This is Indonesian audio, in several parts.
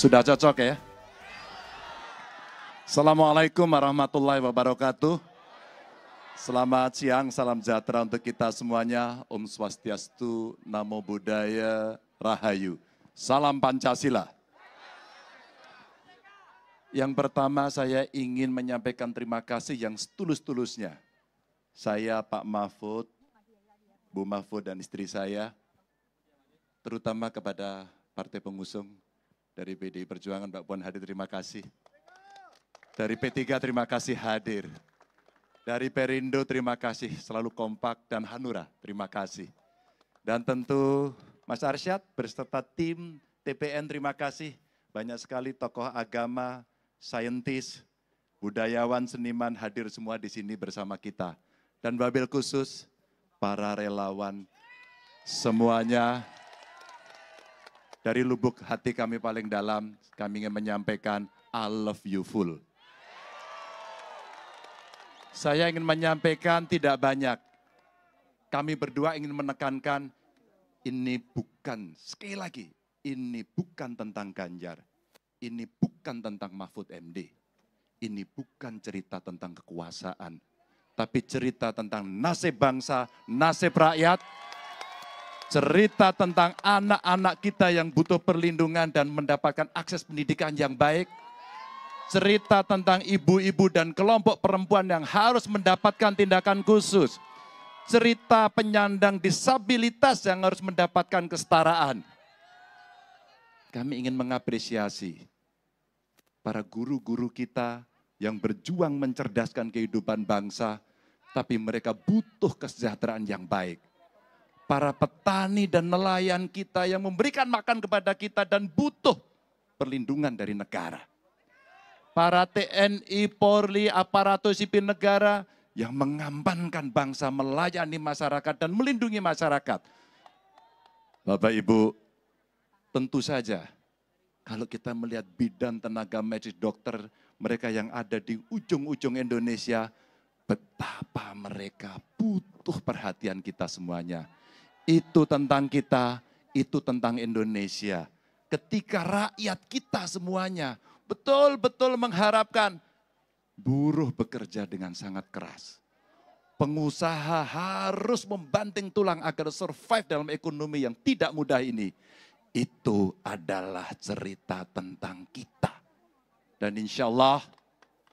Sudah cocok ya? Assalamualaikum warahmatullahi wabarakatuh. Selamat siang, salam sejahtera untuk kita semuanya. Om Swastiastu, Namo Buddhaya, Rahayu. Salam Pancasila. Yang pertama saya ingin menyampaikan terima kasih yang setulus-tulusnya. Saya Pak Mahfud, Bu Mahfud dan istri saya, terutama kepada partai pengusung dari PDI Perjuangan Mbak Puan hadir terima kasih. Dari P3 terima kasih hadir. Dari Perindo terima kasih selalu kompak dan Hanura terima kasih. Dan tentu Mas Arsyad berserta tim TPN terima kasih. Banyak sekali tokoh agama, saintis, budayawan, seniman hadir semua di sini bersama kita. Dan Babel khusus para relawan semuanya dari lubuk hati kami paling dalam, kami ingin menyampaikan I love you full. Saya ingin menyampaikan tidak banyak. Kami berdua ingin menekankan ini bukan, sekali lagi, ini bukan tentang Ganjar. Ini bukan tentang Mahfud MD. Ini bukan cerita tentang kekuasaan, tapi cerita tentang nasib bangsa, nasib rakyat, cerita tentang anak-anak kita yang butuh perlindungan dan mendapatkan akses pendidikan yang baik. Cerita tentang ibu-ibu dan kelompok perempuan yang harus mendapatkan tindakan khusus. Cerita penyandang disabilitas yang harus mendapatkan kesetaraan. Kami ingin mengapresiasi para guru-guru kita yang berjuang mencerdaskan kehidupan bangsa, tapi mereka butuh kesejahteraan yang baik para petani dan nelayan kita yang memberikan makan kepada kita dan butuh perlindungan dari negara. Para TNI, Polri, aparatur sipil negara yang mengambankan bangsa, melayani masyarakat dan melindungi masyarakat. Bapak Ibu, tentu saja kalau kita melihat bidan tenaga medis dokter mereka yang ada di ujung-ujung Indonesia, betapa mereka butuh perhatian kita semuanya. Itu tentang kita, itu tentang Indonesia. Ketika rakyat kita semuanya betul-betul mengharapkan buruh bekerja dengan sangat keras. Pengusaha harus membanting tulang agar survive dalam ekonomi yang tidak mudah ini. Itu adalah cerita tentang kita. Dan insya Allah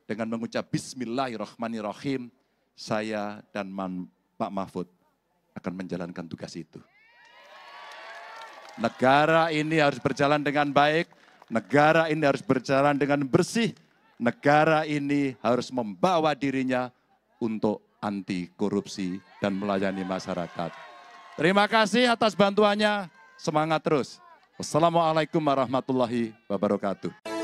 dengan mengucap Bismillahirrahmanirrahim, saya dan Man, Pak Mahfud akan menjalankan tugas itu. Negara ini harus berjalan dengan baik, negara ini harus berjalan dengan bersih, negara ini harus membawa dirinya untuk anti korupsi dan melayani masyarakat. Terima kasih atas bantuannya, semangat terus. Wassalamualaikum warahmatullahi wabarakatuh.